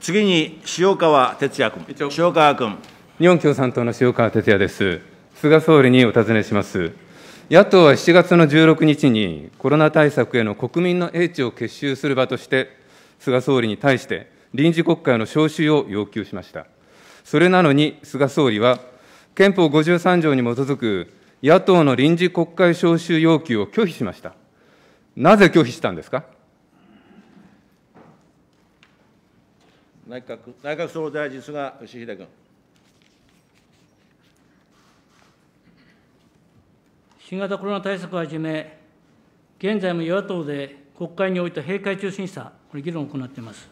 次に塩川哲也君、塩川君。日本共産党の塩川哲也です。菅総理にお尋ねします。野党は7月の16日に、コロナ対策への国民の英知を結集する場として、菅総理に対して臨時国会の召集を要求しました。それなのに、菅総理は、憲法53条に基づく野党の臨時国会召集要求を拒否しました。なぜ拒否したんですか。内閣内閣総理大臣、菅義偉君。新型コロナ対策をはじめ、現在も与野党で国会において閉会中審査、これ、議論を行っています。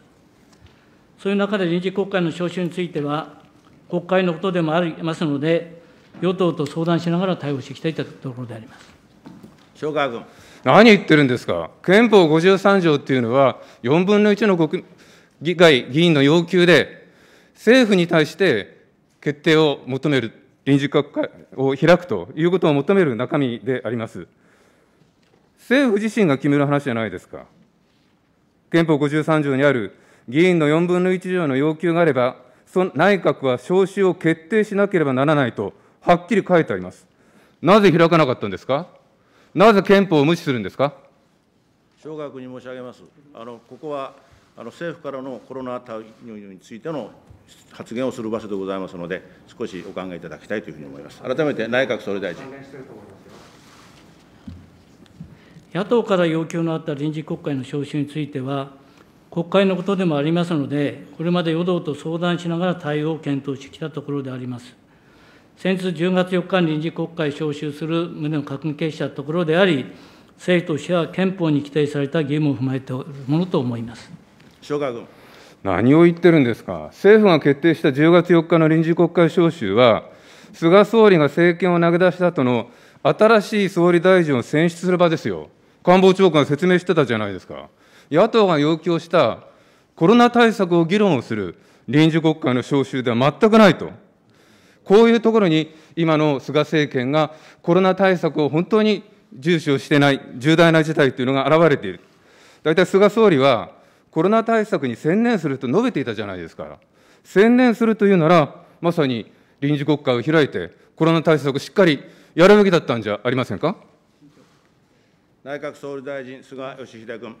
そういう中で臨時国会の召集については、国会のことでもありますので、与党と相談しながら対応していきたいというところであります。塩川君何言ってるんですか、憲法53条っていうのは、4分の1の国議会議員の要求で、政府に対して決定を求める、臨時国会を開くということを求める中身であります。政府自身が決める話じゃないですか。憲法53条にある議員の4分の1以上の要求があれば、その内閣は召集を決定しなければならないと、はっきり書いてあります。なぜ開かなかったんですかなぜ憲法を無視するんですか小学に申し上げます。あのここはあの政府からのコロナ対応についての発言をする場所でございますので、少しお考えいただきたいというふうに思います。改めて内閣総理大臣。野党から要求のあった臨時国会の召集については、国会のことでもありますので、これまで与党と相談しながら対応を検討してきたところであります。先日10月4日に臨時国会召集する旨を議決したところであり、政府としては憲法に規定された義務を踏まえているものと思います。塩川君。何を言ってるんですか、政府が決定した10月4日の臨時国会召集は、菅総理が政権を投げ出した後の新しい総理大臣を選出する場ですよ、官房長官が説明してたじゃないですか、野党が要求したコロナ対策を議論をする臨時国会の召集では全くないと、こういうところに今の菅政権がコロナ対策を本当に重視をしてない、重大な事態というのが現れている。大体菅総理はコロナ対策に専念すると述べていたじゃないですか。専念するというなら、まさに臨時国会を開いて、コロナ対策をしっかりやるべきだったんじゃありませんか。内閣総理大臣、菅義偉君。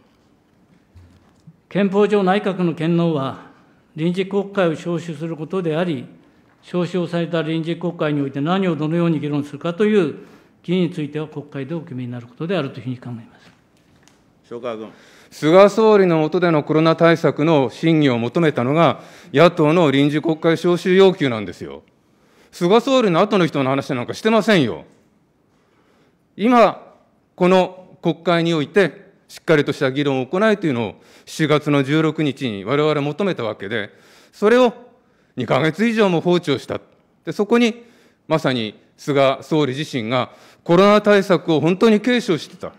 憲法上、内閣の権能は、臨時国会を召集することであり、召集をされた臨時国会において何をどのように議論するかという議員については国会でお決めになることであるというふうに考えます。塩川君。菅総理の下でのコロナ対策の審議を求めたのが、野党の臨時国会召集要求なんですよ。菅総理の後の人の話なんかしてませんよ。今、この国会において、しっかりとした議論を行いというのを、7月の16日に我々求めたわけで、それを2か月以上も放置をした。でそこに、まさに菅総理自身がコロナ対策を本当に継承してた。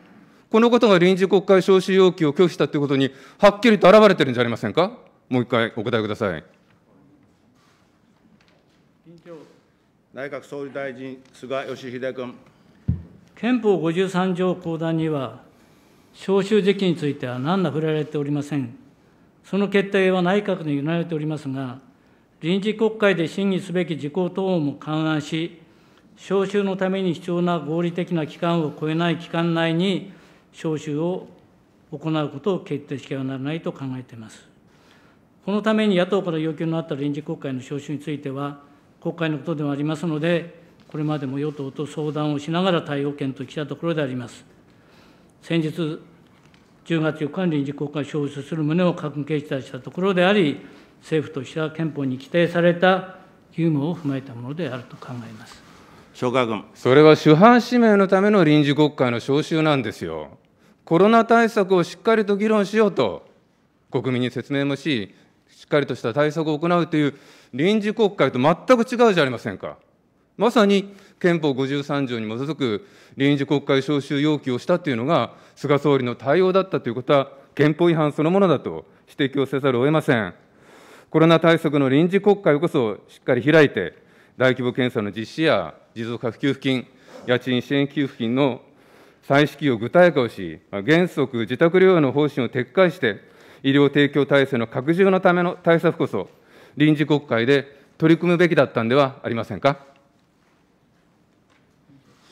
このことが臨時国会召集要求を拒否したということに、はっきりと表れてるんじゃありませんか。もう一回お答えください。内閣総理大臣、菅義偉君。憲法53条公団には、召集時期については何ら触れられておりません。その決定は内閣に委ねられておりますが、臨時国会で審議すべき事項等も勘案し、召集のために必要な合理的な期間を超えない期間内に、招集を行うことを決定しなならないと考えています。このために野党から要求のあった臨時国会の召集については、国会のことでもありますので、これまでも与党と相談をしながら対応を検討したところであります。先日、10月4日に臨時国会召集する旨を閣議決定したところであり、政府としては憲法に規定された義務を踏まえたものであると考えます。それは主犯指名のための臨時国会の召集なんですよ。コロナ対策をしっかりと議論しようと、国民に説明もし、しっかりとした対策を行うという臨時国会と全く違うじゃありませんか。まさに憲法53条に基づく臨時国会召集要求をしたというのが、菅総理の対応だったということは、憲法違反そのものだと指摘をせざるを得ません。コロナ対策の臨時国会こそしっかり開いて、大規模検査の実施や持続化給付金、家賃支援給付金の再支給を具体化をし、原則自宅療養の方針を撤回して、医療提供体制の拡充のための対策こそ、臨時国会で取り組むべきだったんではありませんか。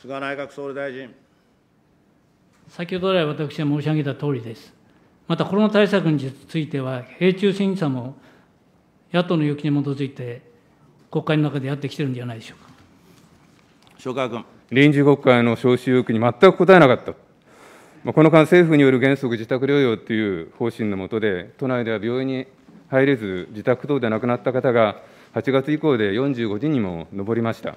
菅内閣総理大臣。先ほど来私は申し上げたとおりです。またコロナ対策については、平中審査も野党の要求に基づいて、国会の中でやってきてるんじゃないでしょうか。塩川君。臨時国会の召集要求に全く応えなかった。この間、政府による原則自宅療養という方針の下で、都内では病院に入れず、自宅等で亡くなった方が、8月以降で45人にも上りました。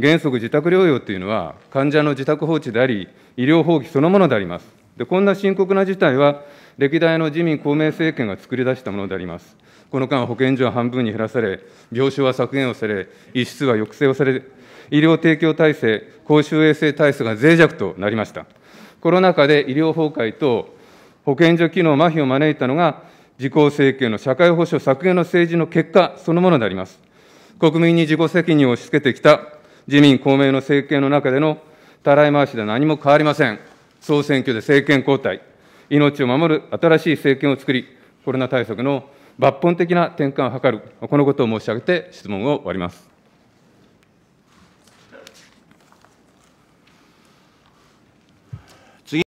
原則自宅療養というのは、患者の自宅放置であり、医療放棄そのものであります。でこんな深刻な事態は、歴代の自民、公明政権が作り出したものであります。この間、保健所は半分に減らされ、病床は削減をされ、医室は抑制をされ、医療提供体制、公衆衛生体制が脆弱となりました。コロナ禍で医療崩壊と保健所機能麻痺を招いたのが、自公政権の社会保障削減の政治の結果そのものであります。国民に自己責任を押し付けてきた自民、公明の政権の中でのたらい回しでは何も変わりません。総選挙で政権交代、命を守る新しい政権を作り、コロナ対策の抜本的な転換を図る、このことを申し上げて質問を終わります。